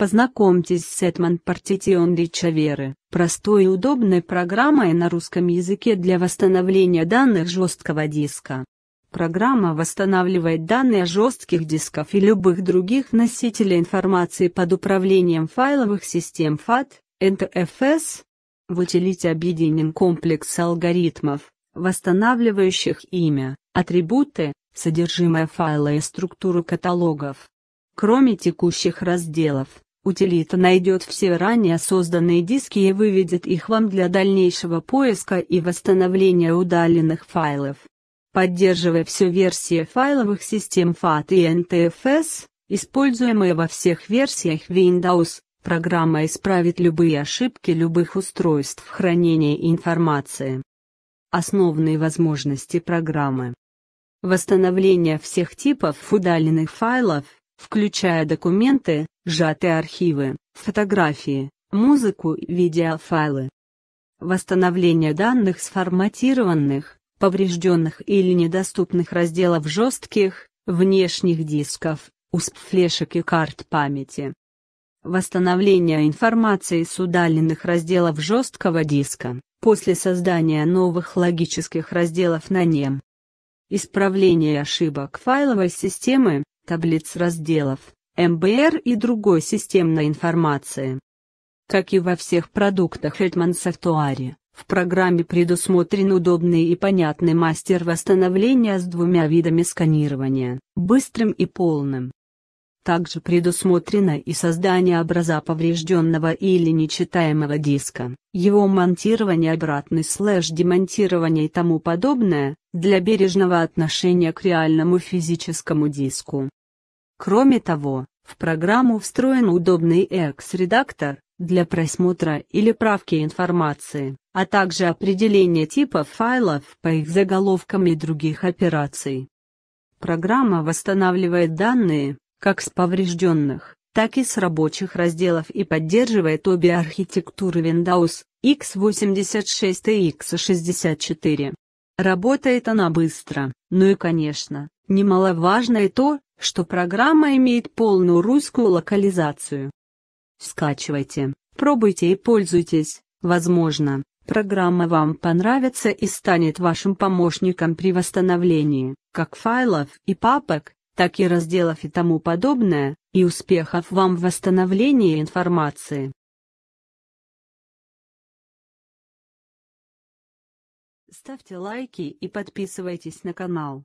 Познакомьтесь с Этман Партитион Рича Веры, простой и удобной программой на русском языке для восстановления данных жесткого диска. Программа восстанавливает данные жестких дисков и любых других носителей информации под управлением файловых систем FAT, NTFS. В утилите объединен комплекс алгоритмов, восстанавливающих имя, атрибуты, содержимое файла и структуру каталогов. Кроме текущих разделов, Утилита найдет все ранее созданные диски и выведет их вам для дальнейшего поиска и восстановления удаленных файлов. Поддерживая все версии файловых систем FAT и NTFS, используемые во всех версиях Windows, программа исправит любые ошибки любых устройств хранения информации. Основные возможности программы. Восстановление всех типов удаленных файлов, включая документы, сжатые архивы, фотографии, музыку и видеофайлы. Восстановление данных сформатированных, поврежденных или недоступных разделов жестких, внешних дисков, usb флешек и карт памяти. Восстановление информации с удаленных разделов жесткого диска, после создания новых логических разделов на нем. Исправление ошибок файловой системы, таблиц разделов. МБР и другой системной информации. Как и во всех продуктах Hetman Software, в программе предусмотрен удобный и понятный мастер восстановления с двумя видами сканирования – быстрым и полным. Также предусмотрено и создание образа поврежденного или нечитаемого диска, его монтирование обратный слэш демонтирование и тому подобное, для бережного отношения к реальному физическому диску. Кроме того, в программу встроен удобный X-редактор для просмотра или правки информации, а также определение типа файлов по их заголовкам и других операций. Программа восстанавливает данные, как с поврежденных, так и с рабочих разделов и поддерживает обе архитектуры Windows x86 и x64. Работает она быстро, ну и конечно, немаловажно и то, что программа имеет полную русскую локализацию. Скачивайте, пробуйте и пользуйтесь, возможно, программа вам понравится и станет вашим помощником при восстановлении, как файлов и папок, так и разделов и тому подобное, и успехов вам в восстановлении информации. Ставьте лайки и подписывайтесь на канал.